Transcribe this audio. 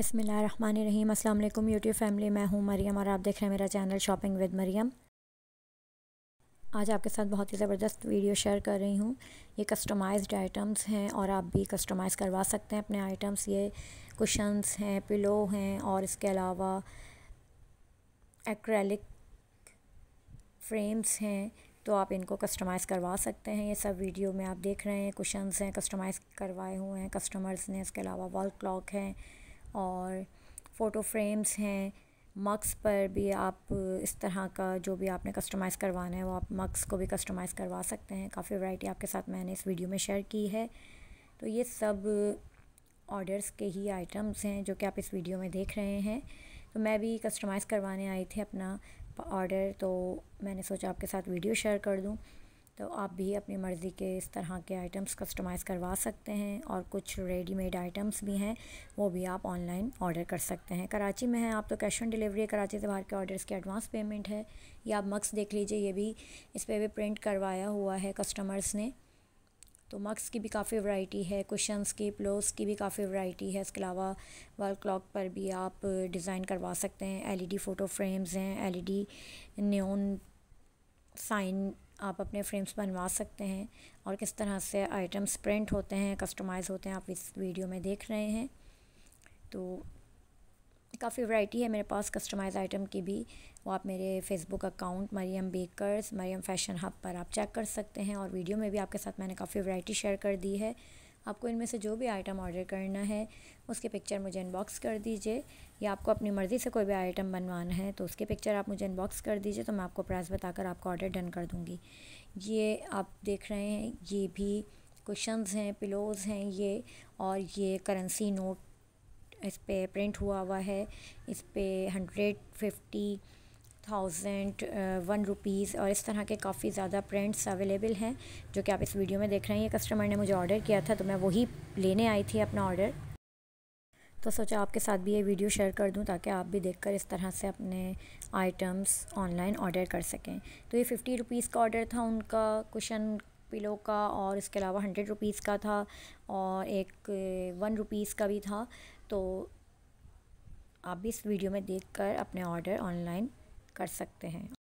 अस्सलाम वालेकुम YouTube family मैं हूँ मरियम और आप देख रहे हैं मेरा चैनल शॉपिंग विद मरियम आज आपके साथ बहुत ही ज़बरदस्त वीडियो शेयर कर रही हूँ ये कस्टमाइज्ड आइटम्स हैं और आप भी कस्टमाइज़ करवा सकते हैं अपने आइटम्स ये कुशंस हैं पिलो हैं और इसके अलावा एक्रेलिक फ्रेम्स हैं तो आप इनको कस्टमाइज़ करवा सकते हैं ये सब वीडियो में आप देख रहे हैं कुशंस हैं कस्टमाइज़ करवाए हुए हैं कस्टमर्स ने इसके अलावा वॉल क्लॉक हैं और फ़ोटो फ़्रेम्स हैं मक्स पर भी आप इस तरह का जो भी आपने कस्टमाइज़ करवाना है वो आप मक्स को भी कस्टमाइज़ करवा सकते हैं काफ़ी वैरायटी आपके साथ मैंने इस वीडियो में शेयर की है तो ये सब ऑर्डर्स के ही आइटम्स हैं जो कि आप इस वीडियो में देख रहे हैं तो मैं भी कस्टमाइज़ करवाने आई थी अपना ऑर्डर तो मैंने सोचा आपके साथ वीडियो शेयर कर दूँ तो आप भी अपनी मर्ज़ी के इस तरह के आइटम्स कस्टमाइज़ करवा सकते हैं और कुछ रेडीमेड आइटम्स भी हैं वो भी आप ऑनलाइन ऑर्डर कर सकते हैं कराची में है आप तो कैश ऑन डिलीवरी है कराची से बाहर के ऑर्डर्स की एडवांस पेमेंट है या आप मक्स देख लीजिए ये भी इस पर भी प्रिंट करवाया हुआ है कस्टमर्स ने तो मक्स की भी काफ़ी वैरायटी है कुशंस की प्लोस की भी काफ़ी वैरायटी है इसके अलावा वॉल क्लॉक पर भी आप डिज़ाइन करवा सकते हैं एलईडी फ़ोटो फ्रेम्स हैं एलईडी न्योन साइन आप अपने फ्रेम्स बनवा सकते हैं और किस तरह से आइटम्स प्रिंट होते हैं कस्टमाइज़ होते हैं आप इस वीडियो में देख रहे हैं तो काफ़ी वैरायटी है मेरे पास कस्टमाइज आइटम की भी वो आप मेरे Facebook account Mariam bakers Mariam fashion hub पर आप चेक कर सकते हैं और वीडियो में भी आपके साथ मैंने काफ़ी वैरायटी शेयर कर दी है आपको इनमें से जो भी आइटम ऑर्डर करना है उसके पिक्चर मुझे इनबॉक्स कर दीजिए या आपको अपनी मर्ज़ी से कोई भी आइटम बनवाना है तो उसके पिक्चर आप मुझे इनबॉक्स कर दीजिए तो मैं आपको प्राइस बताकर आपका ऑर्डर डन कर दूँगी ये आप देख रहे हैं ये भी कुशंस हैं पिलोज़ हैं ये और ये करेंसी नोट इस पर प्रिंट हुआ हुआ है इस पर hundred fifty thousand one rupees और इस तरह के काफ़ी ज़्यादा प्रिंट्स अवेलेबल हैं जो कि आप इस वीडियो में देख रहे हैं ये कस्टमर ने मुझे ऑर्डर किया था तो मैं वही लेने आई थी अपना ऑर्डर तो सोचा आपके साथ भी ये वीडियो शेयर कर दूं ताकि आप भी देखकर इस तरह से अपने आइटम्स ऑनलाइन ऑर्डर कर सकें तो ये फ़िफ्टी रुपीज़ का ऑर्डर था उनका कुशन पिलो का और इसके अलावा हंड्रेड रुपीज़ का था और एक वन रुपीज़ का भी था तो आप भी इस वीडियो में देखकर अपने ऑर्डर ऑनलाइन कर सकते हैं